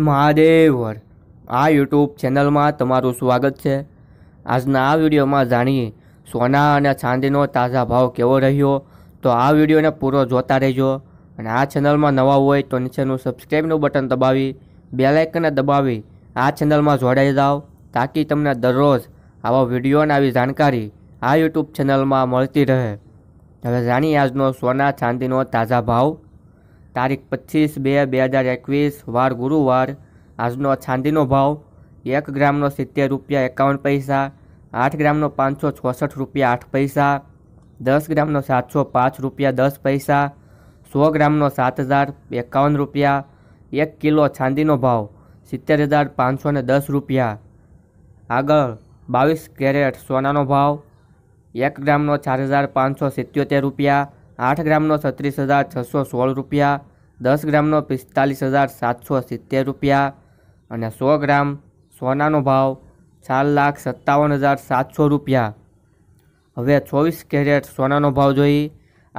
મહાદેવર આ યુટ્યુબ ચેનલમાં તમારું સ્વાગત છે આજના આ વિડીયોમાં જાણીએ સોના અને ચાંદીનો તાજા ભાવ કેવો રહ્યો તો આ વિડીયોને પૂરો જોતા રહેજો અને આ ચેનલમાં નવા હોય તો નીચેનું સબસ્ક્રાઈબનું બટન દબાવી બે બેલાઇકને દબાવી આ ચેનલમાં જોડાઈ જાઓ તાકી તમને દરરોજ આવા વિડીયો અને આવી જાણકારી આ યુટ્યુબ ચેનલમાં મળતી રહે હવે જાણીએ આજનો સોના ચાંદીનો તાજા ભાવ તારીખ પચીસ બે બે હજાર એકવીસ વાર ગુરુવાર આજનો છાંદીનો ભાવ એક ગ્રામનો સિત્તેર રૂપિયા એકાવન પૈસા આઠ ગ્રામનો પાંચસો ચોસઠ રૂપિયા આઠ પૈસા દસ ગ્રામનો સાતસો પાંચ રૂપિયા દસ પૈસા સો ગ્રામનો સાત હજાર એકાવન રૂપિયા એક કિલો છાંદીનો ભાવ સિત્તેર હજાર પાંચસો ને દસ રૂપિયા આગળ બાવીસ કેરેટ સોનાનો ભાવ એક ગ્રામનો ચાર હજાર પાંચસો સિત્યોતેર રૂપિયા આઠ ગ્રામનો છત્રીસ હજાર છસો સોળ રૂપિયા દસ ગ્રામનો પિસ્તાલીસ હજાર સાતસો સિત્તેર રૂપિયા અને સો ગ્રામ સોનાનો ભાવ ચાર લાખ સત્તાવન હજાર સાતસો રૂપિયા હવે ચોવીસ કેરેટ સોનાનો ભાવ જોઈ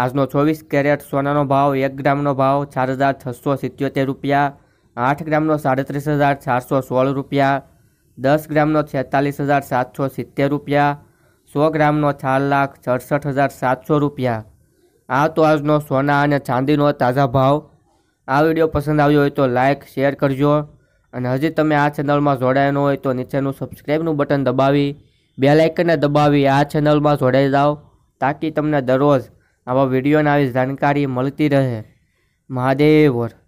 આજનો ચોવીસ કેરેટ સોનાનો ભાવ એક ગ્રામનો ભાવ ચાર હજાર છસો સિત્યોતેર રૂપિયા આઠ ગ્રામનો સાડત્રીસ હજાર ચારસો સોળ રૂપિયા દસ ગ્રામનો છેતાલીસ હજાર સાતસો સિત્તેર રૂપિયા સો ગ્રામનો ચાર લાખ સડસઠ હજાર સાતસો રૂપિયા આ તો આજનો સોના અને ચાંદીનો તાજા ભાવ આ વિડીયો પસંદ આવ્યો હોય તો લાઇક શેર કરજો અને હજી તમે આ ચેનલમાં જોડાયેલો હોય તો નીચેનું સબસ્ક્રાઈબનું બટન દબાવી બે લાઇકને દબાવી આ ચેનલમાં જોડાઈ જાઓ તાકી તમને દરરોજ આવા વિડીયોની આવી જાણકારી મળતી રહે મહાદેવર